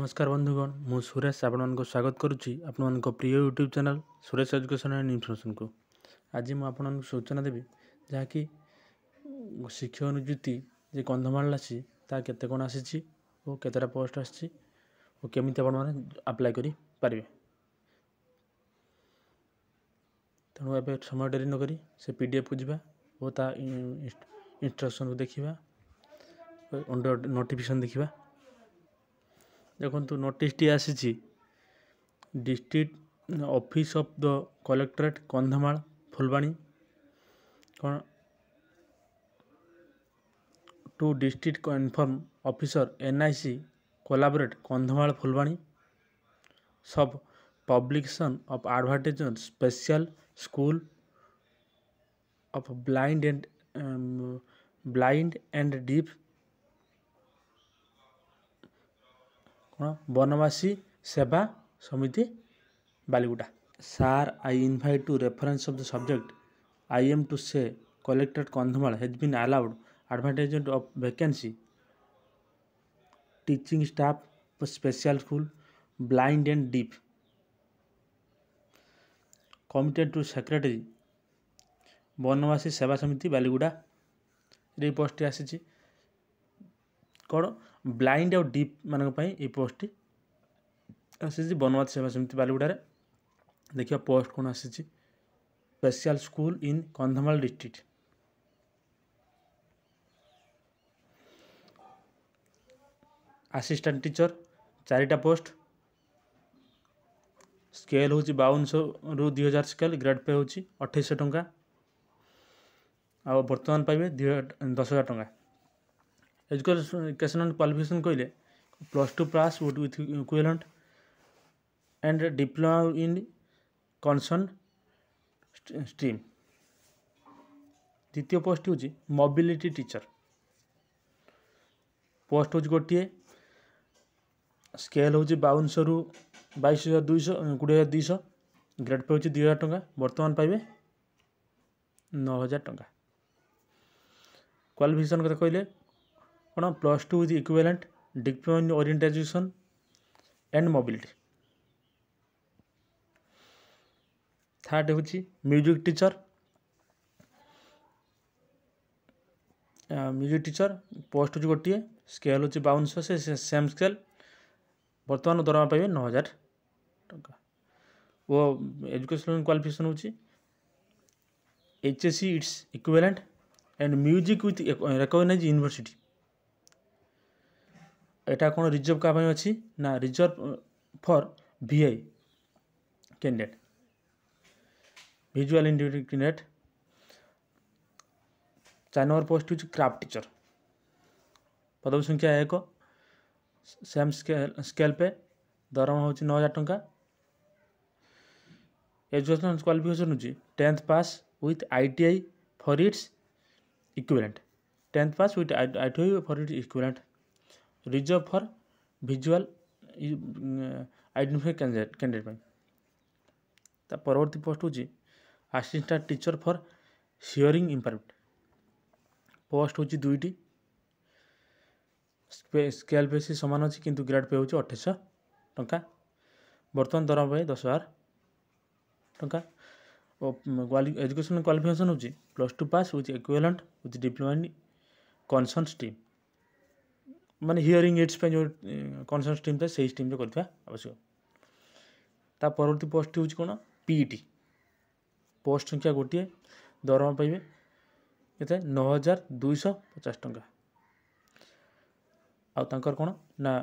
নমস্কার বন্ধুগণ ମୁଁ ସୁରେଶ ଆପଣମାନଙ୍କୁ ସ୍ୱାଗତ କରୁଛି ଆପଣମାନଙ୍କ ପ୍ରିୟ YouTube channel Suresh education and ଇନଫର୍ମେସନ୍କୁ ଆଜି ମୁଁ ଆପଣଙ୍କୁ ସୂଚନା ଦେବି ଯାହାକି ଶିକ୍ଷା ଅନୁଯୁକ୍ତି ଯେ କନ୍ଧମାଳ ଆସିଛି ତାହା କେତେ କ'ଣ ଆସିଛି ଓ କେତେଟା ପୋଷ୍ଟ ଆସିଛି ଓ କେମିତି ଆପଣମାନେ ଆପ୍ଲାଏ କରିପାରିବେ ତେଣୁ ଏବେ ସମୟ ଡେରି ନକରି ସେ ପି ଡି ଏଫ୍କୁ ଯିବା ଓ ତା ଇନ୍ଷ୍ଟ୍ରକ୍ସନ୍କୁ ଦେଖିବା ନୋଟିଫିକେସନ୍ ଦେଖିବା ଦେଖନ୍ତୁ ନୋଟିସ୍ଟି ଆସିଛି district office of the collectorate Kandhamal Phulbani କ'ଣ to district inform officer NIC collaborate Kandhamal Phulbani sub publication of advertisement special school of blind and blind and deaf Banabasi Banabasi Seva Samiti Baliguda sir I invite to reference of the subject I am to say collected Kandhamal has been allowed of of Teaching teaching staff special school blind and deaf committed to secretary Banabasi Seva ସମିତି বালিগুড়া এই ପୋଷ୍ଟଟି ଆସିଛି କ'ଣ bland आउ deep ये post आसी बनवाद सेवा समिति बालीगुड़ा देखिए पोस्ट कौन आसी special school in Kandhamal district assistant teacher चारिटा पोस्ट स्केल हूँ बावन सौ रु दुई हजार स्केल ग्रेड पे हूँ अठाईस टाँह आर्तमान पाइबे दस हजार टाँह এডুকেশ্যন এণ্ড কোৱালিফিকেশ্যন কৰিলে plus two pass with equivalent and diploma in concern stream দ্বিতীয় পোস্ট ହେଉଛି ମୋବିଲିଟି ଟିଚର୍ ପୋଷ୍ଟ ହେଉଛି ଗୋଟିଏ ସ୍କେଲ୍ ହେଉଛି ବାଉନଶହରୁ ବାଇଶ ହଜାର ଦୁଇଶହ କୋଡ଼ିଏ ହଜାର ଦୁଇଶହ ଗ୍ରେଡ଼୍ ପେ ହେଉଛି ଦୁଇ ହଜାର ଟଙ୍କା ବର୍ତ୍ତମାନ ପାଇବେ ନଅ ହଜାର ଟଙ୍କା କ୍ୱାଲିଫିକେସନ୍ କଥା କହିଲେ कौन plus two with equivalent diploma in orientation and mobility third हूँ music teacher music teacher post हूँ गोटे स्केल हूँ बावन शो से सेम स्केल बर्तमान दरमा पाइबे नौ हजार टाइम वो एजुकेशनल क्वाफिकेसन हो H S C it's equivalent and music with recognised university ଏଇଟା କ'ଣ ରିଜର୍ଭ କାହା ପାଇଁ ଅଛି ନା reserve for VI candidate visual individual candidate ଚାରି ନମ୍ବର ପୋଷ୍ଟ ହେଉଛି କ୍ରାଫ୍ଟ ଟିଚର ପଦବୀ ସଂଖ୍ୟା ଏକ ସେମ୍ ସ୍କେଲ୍ ପେ ଦରମା ହେଉଛି ନଅ ହଜାର ଟଙ୍କା ଏଜୁକେସନ୍ କ୍ୱାଲିଫିକେସନ୍ ହେଉଛି tenth pass with I T I for it's equivalent tenth pass with I T I for it's equivalent reserve for visual identify candidate ପାଇଁ ତା ପରବର୍ତ୍ତୀ ପୋଷ୍ଟ ହେଉଛି ଆସିଷ୍ଟାଣ୍ଟ ଟିଚର୍ ଫର୍ ସିଓରିଂ ଇମ୍ପାରମେଣ୍ଟ ପୋଷ୍ଟ ହେଉଛି ଦୁଇଟି scale ବେଶି ସମାନ ଅଛି କିନ୍ତୁ ଗ୍ରେଡ୍ ପେ ହେଉଛି ଅଠେଇଶହ ଟଙ୍କା ବର୍ତ୍ତମାନ ଦରମା ପାଇଁ ଦଶ ହଜାର ଟଙ୍କା ଓ ଏଜୁକେସନ୍ କ୍ୱାଲିଫିକେସନ୍ ହେଉଛି plus two pass with equivalent with diploma in concern stream ମାନେ ହିୟରିଂ ଏଡ୍ସ ପାଇଁ ଯେଉଁ କନସର୍ଣ୍ଟ ଷ୍ଟ୍ରିମ୍ ଥାଏ ସେଇ ଷ୍ଟ୍ରିମ୍ରେ କରିଥିବା ଆବଶ୍ୟକ ତା ପରବର୍ତ୍ତୀ ପୋଷ୍ଟ ହେଉଛି କ'ଣ ପିଇଟି ପୋଷ୍ଟ ସଂଖ୍ୟା ଗୋଟିଏ ଦରମା ପାଇବେ କେତେ ନଅ ହଜାର ଦୁଇଶହ ପଚାଶ ଟଙ୍କା ଆଉ ତାଙ୍କର କ'ଣ ନା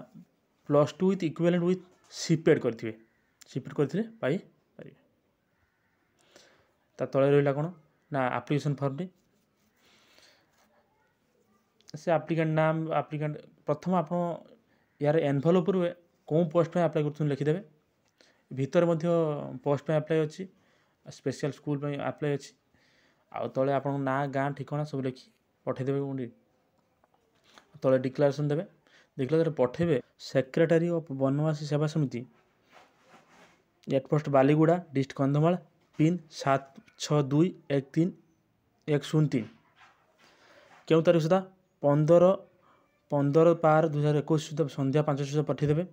plus two with equivalent with ସିପେଡ଼୍ କରିଥିବେ ସିପେଡ଼୍ କରିଥିଲେ ପାଇପାରିବେ ତା ତଳେ ରହିଲା କ'ଣ ନା ଆପ୍ଲିକେସନ୍ ଫର୍ମଟି ସେ ଆପ୍ଲିକାଣ୍ଟ ନାମ ଆପ୍ଲିକାଣ୍ଟ ପ୍ରଥମ ଆପଣ ଏହାର ଏନଭଲପ୍ ଉପରେ କେଉଁ ପୋଷ୍ଟ ପାଇଁ ଆପ୍ଲାଏ କରୁଛନ୍ତି ଲେଖିଦେବେ ଭିତରେ ମଧ୍ୟ ପୋଷ୍ଟ ପାଇଁ ଆପ୍ଲାଏ ଅଛି ସ୍ପେଶିଆଲ୍ ସ୍କୁଲ୍ ପାଇଁ ଆପ୍ଲାଏ ଅଛି ଆଉ ତଳେ ଆପଣଙ୍କ ନାଁ ଗାଁ ଠିକଣା ସବୁ ଲେଖି ପଠାଇଦେବେ କେଉଁଠି ତଳେ ଡିକ୍ଲାରେସନ୍ ଦେବେ ଡିକ୍ଲାରେସନ୍ ପଠାଇବେ secretary of Banabasi Seva Samiti air post Baliguda district Kandhamal pin ସାତ ଛଅ ଦୁଇ ଏକ ତିନି ଏକ ଶୂନ ତିନି କେଉଁ ତାରିଖ ସୁଦ୍ଧା ପନ୍ଦର ପନ୍ଦର ବାର ଦୁଇ ହଜାର ଏକୋଇଶ ସୁଦ୍ଧା ସନ୍ଧ୍ୟା ପାଞ୍ଚ ସୁଦ୍ଧା ପଠାଇଦେବେ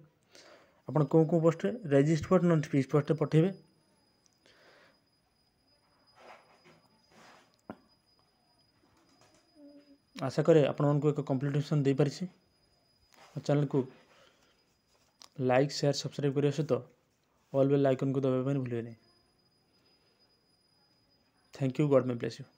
ଆପଣ କେଉଁ କେଉଁ ପୋଷ୍ଟରେ ରେଜିଷ୍ଟ ପୋଷ୍ଟ ନହେଲେ ପିସ୍ ପୋଷ୍ଟରେ ପଠାଇବେ ଆଶା କରେ ଆପଣମାନଙ୍କୁ ଏକ କମ୍ପ୍ଲିଟେସନ୍ ଦେଇପାରିଛି ମୋ ଚ୍ୟାନେଲ୍କୁ ଲାଇକ୍ ସେୟାର ସବସ୍କ୍ରାଇବ୍ କରିବା ସହିତ ଅଲ୍ ବେଲ୍ ଲାଇକନ୍କୁ ଦେବା ପାଇଁ ଭୁଲିବେନି thank you God may bless you